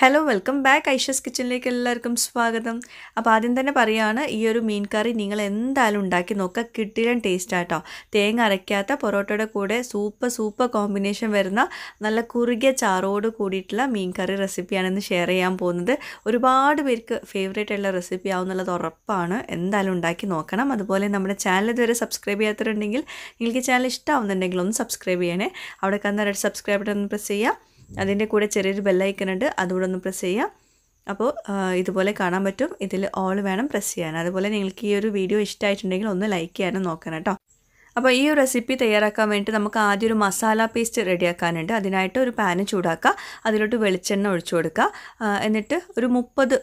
hello welcome back ഐഷസ് കിച്ചണിലേക്ക് എല്ലാവർക്കും സ്വാഗതം അപ്പോൾ ആദ്യം തന്നെ പറയുകയാണ് ഈ ഒരു മീൻ കറി നിങ്ങൾ എന്തായാലും ഉണ്ടാക്കി നോക്കുക കിട്ടിയിടൻ ടേസ്റ്റ് ആട്ടോ തേങ്ങ അരയ്ക്കാത്ത പൊറോട്ടയുടെ കൂടെ സൂപ്പർ സൂപ്പർ കോമ്പിനേഷൻ വരുന്ന നല്ല കുറുകിയ ചാറോട് കൂടിയിട്ടുള്ള മീൻ കറി റെസിപ്പിയാണ് ഇന്ന് ഷെയർ ചെയ്യാൻ പോകുന്നത് ഒരുപാട് പേർക്ക് ഫേവറേറ്റ് ഉള്ള റെസിപ്പി ആവുന്നുള്ളത് ഉറപ്പാണ് എന്തായാലും ഉണ്ടാക്കി നോക്കണം അതുപോലെ നമ്മുടെ ചാനൽ ഇതുവരെ സബ്സ്ക്രൈബ് ചെയ്യാത്തവരുണ്ടെങ്കിൽ നിങ്ങൾക്ക് ചാനൽ ഇഷ്ടമാവുന്നുണ്ടെങ്കിൽ ഒന്ന് സബ്സ്ക്രൈബ് ചെയ്യണേ അവിടെ കന്നൊരു സബ്സ്ക്രൈബ് ബട്ടൺ പ്രസ് ചെയ്യാം അതിൻ്റെ കൂടെ ചെറിയൊരു ബെല്ലൈക്കൺ ഉണ്ട് അതുകൂടെ ഒന്ന് പ്രസ് ചെയ്യാം അപ്പോൾ ഇതുപോലെ കാണാൻ പറ്റും ഇതിൽ ഓൾ വേണം പ്രസ് ചെയ്യാൻ അതുപോലെ നിങ്ങൾക്ക് ഈ ഒരു വീഡിയോ ഇഷ്ടമായിട്ടുണ്ടെങ്കിൽ ഒന്ന് ലൈക്ക് ചെയ്യാനും നോക്കണം കേട്ടോ അപ്പോൾ ഈ ഒരു റെസിപ്പി തയ്യാറാക്കാൻ വേണ്ടി നമുക്ക് ആദ്യം ഒരു മസാല പേസ്റ്റ് റെഡിയാക്കാനുണ്ട് അതിനായിട്ട് ഒരു പാന് ചൂടാക്കുക അതിലോട്ട് വെളിച്ചെണ്ണ ഒഴിച്ചു കൊടുക്കുക എന്നിട്ട് ഒരു മുപ്പത്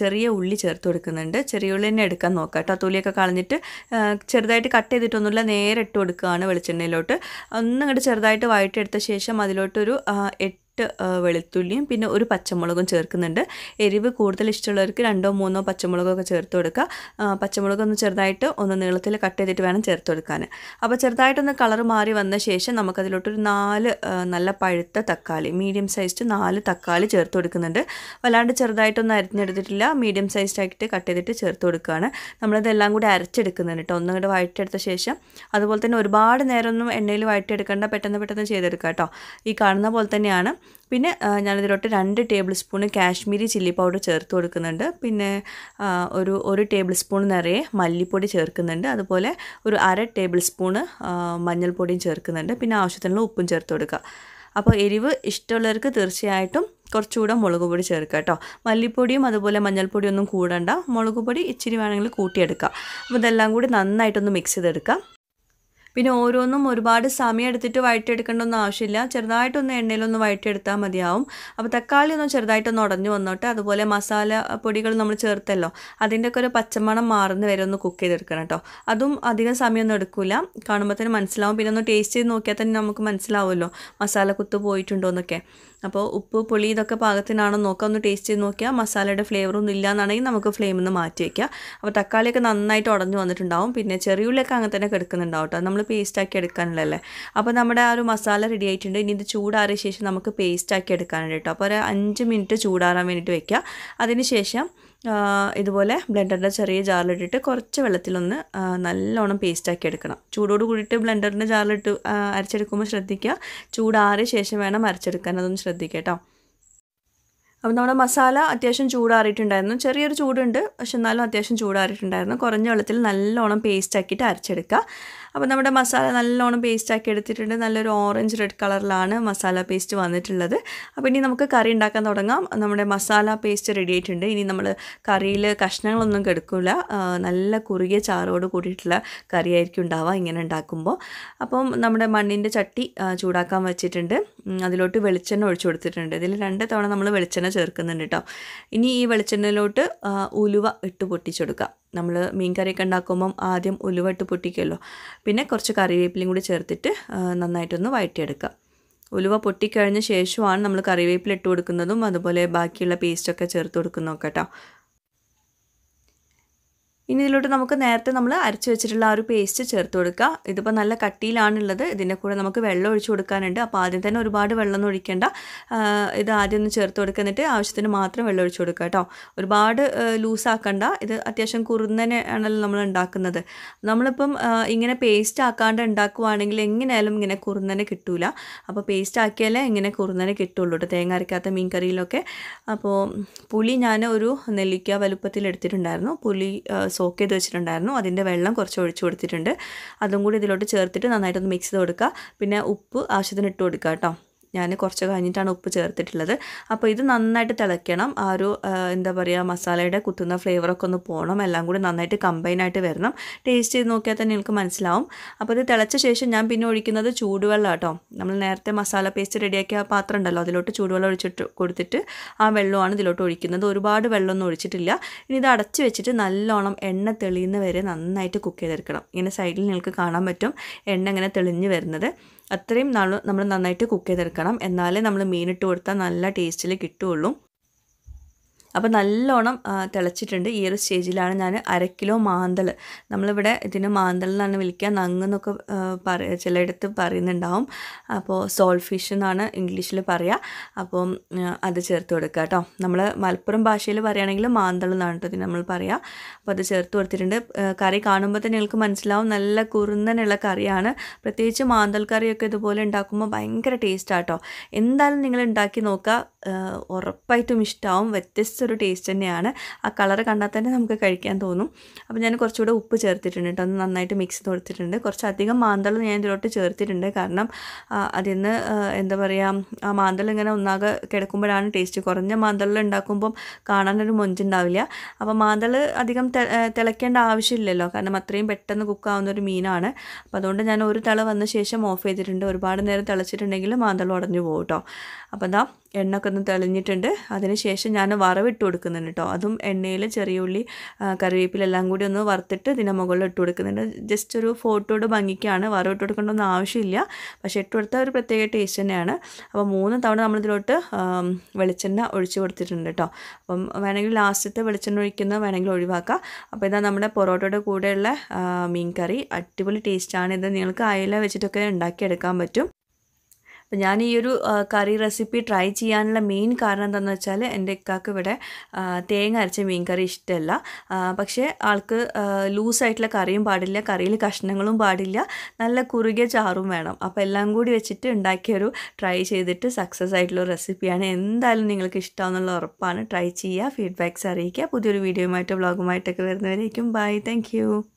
ചെറിയ ഉള്ളി ചേർത്ത് കൊടുക്കുന്നുണ്ട് ചെറിയ ഉള്ളി തന്നെ എടുക്കാൻ നോക്കുക കേട്ടോ തൊലിയൊക്കെ കളഞ്ഞിട്ട് ചെറുതായിട്ട് കട്ട് ചെയ്തിട്ടൊന്നുമില്ല നേരെ ഇട്ട് കൊടുക്കുകയാണ് വെളിച്ചെണ്ണയിലോട്ട് ഒന്നും ഇങ്ങോട്ട് ചെറുതായിട്ട് വഴറ്റിയെടുത്ത ശേഷം അതിലോട്ടൊരു എട്ട് എട്ട് വെളുത്തുള്ളിയും പിന്നെ ഒരു പച്ചമുളകും ചേർക്കുന്നുണ്ട് എരിവ് കൂടുതൽ ഇഷ്ടമുള്ളവർക്ക് രണ്ടോ മൂന്നോ പച്ചമുളകൊക്കെ ചേർത്ത് കൊടുക്കുക പച്ചമുളകൊന്ന് ചെറുതായിട്ട് ഒന്ന് നീളത്തിൽ കട്ട് ചെയ്തിട്ട് വേണം ചേർത്ത് കൊടുക്കാൻ അപ്പോൾ ചെറുതായിട്ടൊന്ന് കളർ മാറി വന്ന ശേഷം നമുക്കതിലോട്ടൊരു നാല് നല്ല പഴുത്ത തക്കാളി മീഡിയം സൈസ്ഡ് നാല് തക്കാളി ചേർത്ത് കൊടുക്കുന്നുണ്ട് വല്ലാണ്ട് ചെറുതായിട്ടൊന്നും അരിഞ്ഞെടുത്തിട്ടില്ല മീഡിയം സൈസ്ഡ് ആക്കിയിട്ട് കട്ട് ചെയ്തിട്ട് ചേർത്ത് കൊടുക്കുകയാണ് നമ്മളിതെല്ലാം കൂടി അരച്ചെടുക്കുന്നുണ്ട് കേട്ടോ ഒന്നും കൂടെ വഴറ്റെടുത്ത ശേഷം അതുപോലെ തന്നെ ഒരുപാട് നേരമൊന്നും എണ്ണയിൽ വഴറ്റെടുക്കേണ്ട പെട്ടെന്ന് പെട്ടെന്ന് ചെയ്തെടുക്കാം കേട്ടോ ഈ കാണുന്ന പോലെ തന്നെയാണ് പിന്നെ ഞാനിതിലോട്ട് രണ്ട് tablespoon Kashmiri chilli powder ചേർത്ത് കൊടുക്കുന്നുണ്ട് പിന്നെ ഒരു ഒരു ടേബിൾ സ്പൂൺ നിറയെ മല്ലിപ്പൊടി ചേർക്കുന്നുണ്ട് അതുപോലെ ഒരു അര ടേബിൾ സ്പൂണ് മഞ്ഞൾപ്പൊടിയും ചേർക്കുന്നുണ്ട് പിന്നെ ആവശ്യത്തിനുള്ള ഉപ്പും ചേർത്ത് കൊടുക്കുക അപ്പോൾ എരിവ് ഇഷ്ടമുള്ളവർക്ക് തീർച്ചയായിട്ടും കുറച്ചുകൂടെ മുളക് പൊടി ചേർക്കുക കേട്ടോ മല്ലിപ്പൊടിയും അതുപോലെ മഞ്ഞൾപ്പൊടിയൊന്നും കൂടണ്ട മുളക് പൊടി ഇച്ചിരി വേണമെങ്കിൽ കൂട്ടിയെടുക്കുക അപ്പോൾ ഇതെല്ലാം കൂടി നന്നായിട്ടൊന്ന് മിക്സ് ചെയ്തെടുക്കുക പിന്നെ ഓരോന്നും ഒരുപാട് സമയം എടുത്തിട്ട് വഴറ്റിയെടുക്കേണ്ടൊന്നും ആവശ്യമില്ല ചെറുതായിട്ടൊന്ന് എണ്ണയിലൊന്ന് വഴറ്റിയെടുത്താൽ മതിയാവും അപ്പോൾ തക്കാളി ഒന്ന് ചെറുതായിട്ടൊന്ന് ഉടഞ്ഞു വന്നോട്ടെ അതുപോലെ മസാല പൊടികൾ നമ്മൾ ചേർത്തല്ലോ ഒക്കെ ഒരു പച്ചമണം മാറുന്ന വരെ ഒന്ന് കുക്ക് ചെയ്തെടുക്കണം കേട്ടോ അതും അധികം സമയമൊന്നും എടുക്കില്ല കാണുമ്പോൾ തന്നെ മനസ്സിലാവും പിന്നെ ഒന്ന് ടേസ്റ്റ് ചെയ്ത് നോക്കിയാൽ തന്നെ നമുക്ക് മനസ്സിലാവുമല്ലോ മസാല കുത്ത് പോയിട്ടുണ്ടോ എന്നൊക്കെ അപ്പോൾ ഉപ്പ് പുളി ഇതൊക്കെ പാകത്തിനാണോ നോക്കുക ഒന്ന് ടേസ്റ്റ് ചെയ്ത് നോക്കിയാൽ മസാലയുടെ ഫ്ലേവറൊന്നും ഇല്ല നമുക്ക് ഫ്ലെയിമിൽ നിന്ന് മാറ്റി വയ്ക്കുക അപ്പോൾ തക്കാളിയൊക്കെ നന്നായിട്ട് ഉടഞ്ഞു വന്നിട്ടുണ്ടാവും പിന്നെ ചെറിയുള്ളിയൊക്കെ അങ്ങനെ തന്നെ കിടക്കുന്നുണ്ടാവും കേട്ടോ നമ്മൾ പേസ്റ്റാക്കി എടുക്കാനുള്ളതല്ലേ അപ്പോൾ നമ്മുടെ ആ ഒരു മസാല റെഡി ആയിട്ടുണ്ട് ഇനി ഇത് ചൂടാറിയ ശേഷം നമുക്ക് പേസ്റ്റാക്കി എടുക്കാനുണ്ട് കേട്ടോ അപ്പോൾ ഒരു അഞ്ച് മിനിറ്റ് ചൂടാറാൻ വേണ്ടിയിട്ട് വെക്കുക അതിനുശേഷം ശേഷം ഇതുപോലെ ബ്ലെൻഡറിൻ്റെ ചെറിയ ജാറിലിട്ടിട്ട് കുറച്ച് വെള്ളത്തിലൊന്ന് നല്ലോണം പേസ്റ്റാക്കി എടുക്കണം ചൂടോട് കൂടിയിട്ട് ബ്ലെൻഡറിൻ്റെ ജാറിലിട്ട് അരച്ചെടുക്കുമ്പോൾ ശ്രദ്ധിക്കുക ചൂടാറിയ ശേഷം വേണം അരച്ചെടുക്കാൻ അതൊന്ന് ശ്രദ്ധിക്കുക കേട്ടോ അപ്പോൾ നമ്മുടെ മസാല അത്യാവശ്യം ചൂടാറിയിട്ടുണ്ടായിരുന്നു ചെറിയൊരു ചൂടുണ്ട് പക്ഷെ എന്നാലും അത്യാവശ്യം ചൂടാറിയിട്ടുണ്ടായിരുന്നു കുറഞ്ഞ വെള്ളത്തിൽ നല്ലോണം പേസ്റ്റ് ആക്കിയിട്ട് അരച്ചെടുക്കുക അപ്പോൾ നമ്മുടെ മസാല നല്ലോണം പേസ്റ്റാക്കി എടുത്തിട്ടുണ്ട് നല്ലൊരു ഓറഞ്ച് റെഡ് കളറിലാണ് മസാല പേസ്റ്റ് വന്നിട്ടുള്ളത് അപ്പോൾ ഇനി നമുക്ക് കറി ഉണ്ടാക്കാൻ തുടങ്ങാം നമ്മുടെ മസാല പേസ്റ്റ് റെഡി ആയിട്ടുണ്ട് ഇനി നമ്മൾ കറിയിൽ കഷ്ണങ്ങളൊന്നും കെടുക്കില്ല നല്ല കുറുകിയ ചാറോട് കൂടിയിട്ടുള്ള കറിയായിരിക്കും ഉണ്ടാവുക ഇങ്ങനെ ഉണ്ടാക്കുമ്പോൾ അപ്പം നമ്മുടെ മണ്ണിൻ്റെ ചട്ടി ചൂടാക്കാൻ വെച്ചിട്ടുണ്ട് അതിലോട്ട് വെളിച്ചെണ്ണ ഒഴിച്ചു കൊടുത്തിട്ടുണ്ട് ഇതിൽ രണ്ട് തവണ നമ്മൾ വെളിച്ചെണ്ണ ചേർക്കുന്നുണ്ട് കേട്ടോ ഇനി ഈ വെളിച്ചെണ്ണയിലോട്ട് ഉലുവ ഇട്ട് പൊട്ടിച്ചെടുക്കാം നമ്മൾ മീൻ കറിയൊക്കെ ഉണ്ടാക്കുമ്പം ആദ്യം ഉലുവട്ട് പൊട്ടിക്കുമല്ലോ പിന്നെ കുറച്ച് കറിവേപ്പിലയും കൂടി ചേർത്തിട്ട് നന്നായിട്ടൊന്ന് വഴറ്റിയെടുക്കുക ഉലുവ പൊട്ടിക്കഴിഞ്ഞ ശേഷമാണ് നമ്മൾ കറിവേപ്പില ഇട്ട് കൊടുക്കുന്നതും അതുപോലെ ബാക്കിയുള്ള പേസ്റ്റൊക്കെ ചേർത്ത് കൊടുക്കുന്നതൊക്കെ കേട്ടോ ഇനി ഇതിലോട്ട് നമുക്ക് നേരത്തെ നമ്മൾ അരച്ചു വെച്ചിട്ടുള്ള ആ ഒരു പേസ്റ്റ് ചേർത്ത് കൊടുക്കുക ഇതിപ്പോൾ നല്ല കട്ടിയിലാണുള്ളത് ഇതിൻ്റെ കൂടെ നമുക്ക് വെള്ളം ഒഴിച്ചു കൊടുക്കാനുണ്ട് അപ്പോൾ ആദ്യം തന്നെ ഒരുപാട് ഒന്നും ഒഴിക്കേണ്ട ഇത് ആദ്യം ഒന്ന് ചേർത്ത് കൊടുക്കുന്നിട്ട് ആവശ്യത്തിന് മാത്രം വെള്ളം ഒഴിച്ചു കൊടുക്കുക കേട്ടോ ഒരുപാട് ലൂസാക്കണ്ട ഇത് അത്യാവശ്യം കുറുന്നനെ ആണല്ലോ നമ്മൾ ഉണ്ടാക്കുന്നത് നമ്മളിപ്പം ഇങ്ങനെ പേസ്റ്റ് ആക്കാണ്ട് ഉണ്ടാക്കുവാണെങ്കിൽ എങ്ങനെയായാലും ഇങ്ങനെ കുറുന്നനെ കിട്ടൂല അപ്പോൾ പേസ്റ്റ് ആക്കിയാലേ ഇങ്ങനെ കുറുന്നനെ കിട്ടുള്ളൂ കേട്ടോ തേങ്ങ അരക്കാത്ത മീൻ കറിയിലൊക്കെ അപ്പോൾ പുളി ഞാൻ ഒരു നെല്ലിക്ക വലുപ്പത്തിൽ എടുത്തിട്ടുണ്ടായിരുന്നു പുളി സോക്ക് ചെയ്ത് വെച്ചിട്ടുണ്ടായിരുന്നു അതിൻ്റെ വെള്ളം കുറച്ച് ഒഴിച്ചു കൊടുത്തിട്ടുണ്ട് അതും കൂടി ഇതിലോട്ട് ചേർത്തിട്ട് നന്നായിട്ടൊന്ന് മിക്സ് ചെയ്ത് കൊടുക്കുക പിന്നെ ഉപ്പ് ആവശ്യത്തിന് ഇട്ട് കൊടുക്കുക കേട്ടോ ഞാൻ കുറച്ച് കഴിഞ്ഞിട്ടാണ് ഉപ്പ് ചേർത്തിട്ടുള്ളത് അപ്പോൾ ഇത് നന്നായിട്ട് തിളയ്ക്കണം ആ ഒരു എന്താ പറയുക മസാലയുടെ കുത്തുന്ന ഫ്ലേവറൊക്കെ ഒന്ന് പോകണം എല്ലാം കൂടി നന്നായിട്ട് കമ്പൈൻ ആയിട്ട് വരണം ടേസ്റ്റ് ചെയ്ത് നോക്കിയാൽ തന്നെ എനിക്ക് മനസ്സിലാവും അപ്പോൾ ഇത് തിളച്ച ശേഷം ഞാൻ പിന്നെ ഒഴിക്കുന്നത് ചൂടുവെള്ളം കേട്ടോ നമ്മൾ നേരത്തെ മസാല പേസ്റ്റ് റെഡിയാക്കിയ പാത്രം ഉണ്ടല്ലോ അതിലോട്ട് ചൂടുവെള്ളം ഒഴിച്ചിട്ട് കൊടുത്തിട്ട് ആ വെള്ളമാണ് ഇതിലോട്ട് ഒഴിക്കുന്നത് ഒരുപാട് വെള്ളമൊന്നും ഒഴിച്ചിട്ടില്ല ഇനി ഇത് അടച്ചു വെച്ചിട്ട് നല്ലോണം എണ്ണ തെളിയുന്ന വരെ നന്നായിട്ട് കുക്ക് ചെയ്തെടുക്കണം ഇങ്ങനെ സൈഡിൽ നിങ്ങൾക്ക് കാണാൻ പറ്റും എണ്ണ ഇങ്ങനെ തെളിഞ്ഞ് വരുന്നത് അത്രയും നമ്മൾ നന്നായിട്ട് കുക്ക് ചെയ്തെടുക്കണം എന്നാലേ നമ്മൾ മീനിട്ട് കൊടുത്താൽ നല്ല ടേസ്റ്റിൽ കിട്ടുകയുള്ളൂ അപ്പോൾ നല്ലോണം തിളച്ചിട്ടുണ്ട് ഈ ഒരു സ്റ്റേജിലാണ് ഞാൻ അരക്കിലോ കിലോ മാന്തൽ നമ്മളിവിടെ ഇതിന് മാന്തൽ എന്നാണ് വിളിക്കുക നങ്ങ് എന്നൊക്കെ പറയ ചിലയിടത്ത് പറയുന്നുണ്ടാവും അപ്പോൾ സോൾഫിഷ് ഫിഷ് എന്നാണ് ഇംഗ്ലീഷിൽ പറയുക അപ്പോൾ അത് ചേർത്ത് കൊടുക്കുക കേട്ടോ നമ്മൾ മലപ്പുറം ഭാഷയിൽ പറയുകയാണെങ്കിൽ മാന്തൾ എന്നാണ് കേട്ടോ നമ്മൾ പറയുക അപ്പോൾ അത് ചേർത്ത് കൊടുത്തിട്ടുണ്ട് കറി കാണുമ്പോൾ തന്നെ നിങ്ങൾക്ക് മനസ്സിലാവും നല്ല കുറുന്നനുള്ള കറിയാണ് പ്രത്യേകിച്ച് മാന്തൽ കറിയൊക്കെ ഇതുപോലെ ഉണ്ടാക്കുമ്പോൾ ഭയങ്കര ടേസ്റ്റാട്ടോ എന്തായാലും നിങ്ങൾ ഉണ്ടാക്കി നോക്കുക ഉറപ്പായിട്ടും ഇഷ്ടമാവും വ്യത്യസ്ത ഒരു ടേസ്റ്റ് തന്നെയാണ് ആ കളർ കണ്ടാൽ തന്നെ നമുക്ക് കഴിക്കാൻ തോന്നും അപ്പോൾ ഞാൻ കുറച്ചുകൂടെ ഉപ്പ് ചേർത്തിട്ടുണ്ട് കേട്ടോ ഒന്ന് നന്നായിട്ട് മിക്സ് ചെയ്ത് കൊടുത്തിട്ടുണ്ട് കുറച്ചധികം മാന്തൾ ഞാൻ ഇതിലോട്ട് ചേർത്തിട്ടുണ്ട് കാരണം അതിൽ നിന്ന് എന്താ പറയുക ആ മാന്തൾ ഇങ്ങനെ ഒന്നാകെ കിടക്കുമ്പോഴാണ് ടേസ്റ്റ് കുറഞ്ഞ മാന്തളിൽ ഉണ്ടാക്കുമ്പം കാണാനൊരു മൊഞ്ചുണ്ടാവില്ല അപ്പോൾ മാന്തൾ അധികം തിളയ്ക്കേണ്ട ആവശ്യമില്ലല്ലോ കാരണം അത്രയും പെട്ടെന്ന് കുക്കാവുന്ന ഒരു മീനാണ് അപ്പോൾ അതുകൊണ്ട് ഞാൻ ഒരു തള വന്ന ശേഷം ഓഫ് ചെയ്തിട്ടുണ്ട് ഒരുപാട് നേരം തിളച്ചിട്ടുണ്ടെങ്കിൽ മാന്തൾ ഉടഞ്ഞു പോകും കേട്ടോ അപ്പോൾ അതാ എണ്ണയൊക്കെ ഒന്ന് തെളിഞ്ഞിട്ടുണ്ട് അതിനുശേഷം ഞാൻ വറവിട്ട് കൊടുക്കുന്നുണ്ട് കേട്ടോ അതും എണ്ണയിൽ ചെറിയ ഉള്ളി കറിവേപ്പിലെല്ലാം കൂടി ഒന്ന് വറുത്തിട്ട് ഇതിൻ്റെ മുകളിൽ ഇട്ട് കൊടുക്കുന്നുണ്ട് ജസ്റ്റ് ഒരു ഫോട്ടോയുടെ ഭംഗിക്കാണ് വറവിട്ട് കൊടുക്കേണ്ടൊന്നും ആവശ്യമില്ല പക്ഷേ ഇട്ട് കൊടുത്താൽ ഒരു പ്രത്യേക ടേസ്റ്റ് തന്നെയാണ് അപ്പോൾ മൂന്ന് തവണ നമ്മളിതിലോട്ട് വെളിച്ചെണ്ണ ഒഴിച്ച് കൊടുത്തിട്ടുണ്ട് കേട്ടോ അപ്പം വേണമെങ്കിൽ ലാസ്റ്റത്തെ വെളിച്ചെണ്ണ ഒഴിക്കുന്നത് വേണമെങ്കിൽ ഒഴിവാക്കാം അപ്പോൾ ഇതാ നമ്മുടെ പൊറോട്ടയുടെ കൂടെയുള്ള മീൻ കറി അടിപൊളി ടേസ്റ്റാണ് ഇത് നിങ്ങൾക്ക് അയല വെച്ചിട്ടൊക്കെ ഉണ്ടാക്കിയെടുക്കാൻ പറ്റും അപ്പം ഞാൻ ഈ ഒരു കറി റെസിപ്പി ട്രൈ ചെയ്യാനുള്ള മെയിൻ കാരണം എന്താണെന്ന് വെച്ചാൽ എൻ്റെ ഇക്കാക്ക് ഇവിടെ തേങ്ങ അരച്ച മീൻ കറി ഇഷ്ടമല്ല പക്ഷേ ആൾക്ക് ലൂസായിട്ടുള്ള കറിയും പാടില്ല കറിയിൽ കഷ്ണങ്ങളും പാടില്ല നല്ല കുറുകിയ ചാറും വേണം അപ്പോൾ എല്ലാം കൂടി വെച്ചിട്ട് ഉണ്ടാക്കിയൊരു ട്രൈ ചെയ്തിട്ട് സക്സസ് ആയിട്ടുള്ള റെസിപ്പിയാണ് എന്തായാലും നിങ്ങൾക്ക് ഇഷ്ടമാണെന്നുള്ള ഉറപ്പാണ് ട്രൈ ചെയ്യുക ഫീഡ്ബാക്ക്സ് അറിയിക്കുക പുതിയൊരു വീഡിയോയുമായിട്ട് വ്ളോഗുമായിട്ടൊക്കെ വരുന്നവരേക്കും ബൈ താങ്ക്